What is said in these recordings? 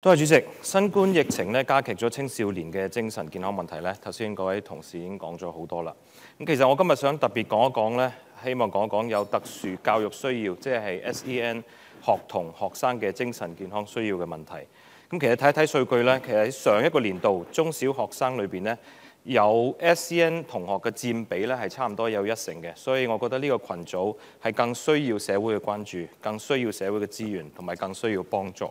多谢主席。新冠疫情咧加剧咗青少年嘅精神健康问题咧。头先各位同事已经讲咗好多啦。咁其实我今日想特别讲一讲咧，希望讲一讲有特殊教育需要，即系 SEN 学童学生嘅精神健康需要嘅问题。咁其实睇一睇数据咧，其实喺上一个年度中小学生里边咧，有 SEN 同学嘅占比咧系差唔多有一成嘅。所以我觉得呢个群组系更需要社会嘅关注，更需要社会嘅资源，同埋更需要帮助。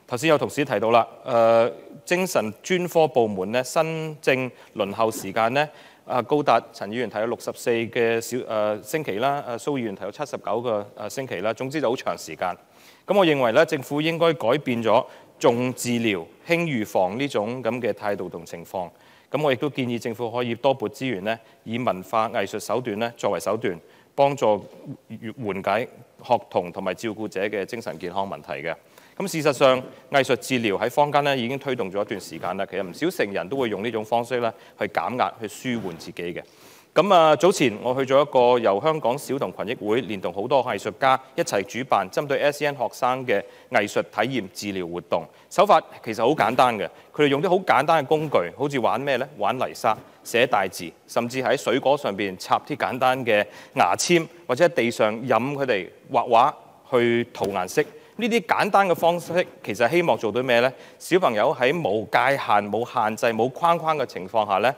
頭先有同事提到啦，誒精神專科部門咧，新政輪候時間咧，啊高達陳議員提到六十四嘅小誒星期啦，啊蘇議員提到七十九個誒星期啦，總之就好長時間。咁我認為咧，政府應該改變咗重治療輕預防呢種咁嘅態度同情況。咁我亦都建議政府可以多撥資源咧，以文化藝術手段咧作為手段，幫助緩解學童同埋照顧者嘅精神健康問題嘅。咁事實上，藝術治療喺坊間咧已經推動咗一段時間啦。其實唔少成人都會用呢種方式咧去減壓、去舒緩自己嘅。咁啊，早前我去咗一個由香港小童群益會連同好多藝術家一齊主辦，針對 S.E.N 學生嘅藝術體驗治療活動。手法其實好簡單嘅，佢哋用啲好簡單嘅工具，好似玩咩呢？玩泥沙、寫大字，甚至喺水果上邊插啲簡單嘅牙籤，或者喺地上飲佢哋畫畫去塗顏色。呢啲簡單嘅方式，其實希望做到咩呢？小朋友喺冇界限、冇限制、冇框框嘅情況下咧，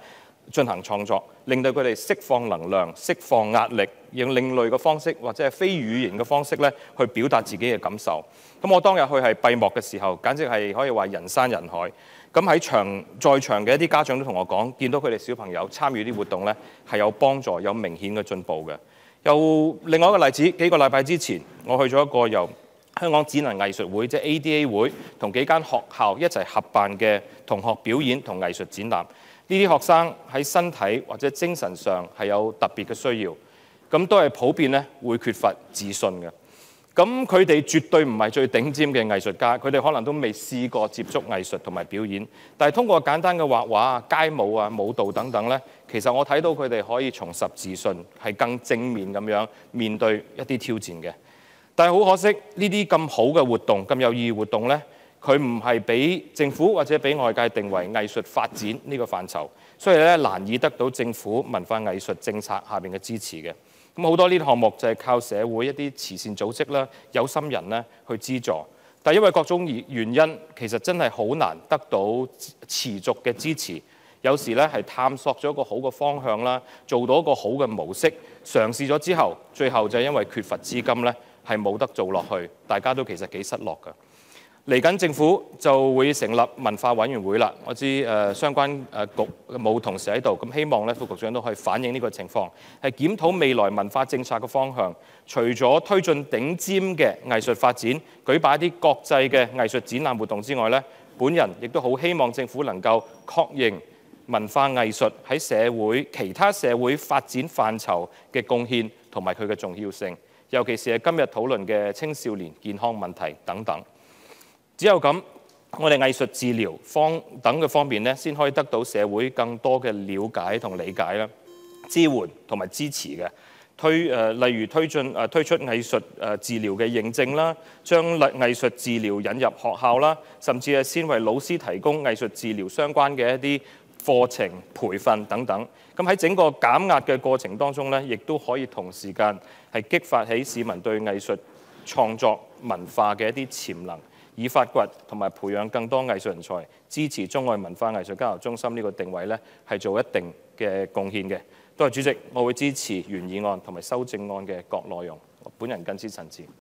進行創作，令到佢哋釋放能量、釋放壓力，用另類嘅方式或者係非語言嘅方式咧，去表達自己嘅感受。咁我當日去係閉幕嘅時候，簡直係可以話人山人海。咁喺場在場嘅一啲家長都同我講，見到佢哋小朋友參與啲活動咧，係有幫助、有明顯嘅進步嘅。又另外一個例子，幾個禮拜之前我去咗一個由。香港展能藝術會即係 ADA 會同幾間學校一齊合辦嘅同學表演同藝術展覽。呢啲學生喺身體或者精神上係有特別嘅需要，咁都係普遍咧會缺乏自信嘅。咁佢哋絕對唔係最頂尖嘅藝術家，佢哋可能都未試過接觸藝術同埋表演。但係通過簡單嘅畫畫啊、街舞啊、舞蹈等等咧，其實我睇到佢哋可以重拾自信，係更正面咁樣面對一啲挑戰嘅。但好可惜，呢啲咁好嘅活動、咁有意義活動呢，佢唔係俾政府或者俾外界定為藝術發展呢個範疇，所以咧難以得到政府文化藝術政策下面嘅支持嘅。咁好多呢啲項目就係靠社會一啲慈善組織啦、有心人咧去資助，但因為各種原因，其實真係好難得到持續嘅支持。有時咧係探索咗一個好嘅方向啦，做到一個好嘅模式，嘗試咗之後，最後就因為缺乏資金咧。係冇得做落去，大家都其實幾失落㗎。嚟緊政府就會成立文化委員會啦。我知誒相關誒局冇同事喺度，咁希望咧副局長都可以反映呢個情況，係檢討未來文化政策嘅方向。除咗推進頂尖嘅藝術發展、舉辦一啲國際嘅藝術展覽活動之外咧，本人亦都好希望政府能夠確認文化藝術喺社會其他社會發展範疇嘅貢獻同埋佢嘅重要性。尤其是係今日討論嘅青少年健康問題等等，只有咁我哋藝術治療方等嘅方面咧，先可以得到社會更多嘅了解同理解啦，支援同埋支持嘅推誒，例如推進誒推出藝術誒治療嘅認證啦，將律藝術治療引入學校啦，甚至係先為老師提供藝術治療相關嘅一啲。課程培訓等等，咁喺整個減壓嘅過程當中咧，亦都可以同時間係激發起市民對藝術創作文化嘅一啲潛能，以發掘同埋培養更多藝術人才，支持中外文化藝術交流中心呢個定位咧，係做一定嘅貢獻嘅。多謝主席，我會支持原議案同埋修正案嘅各內容，本人更之陳詞。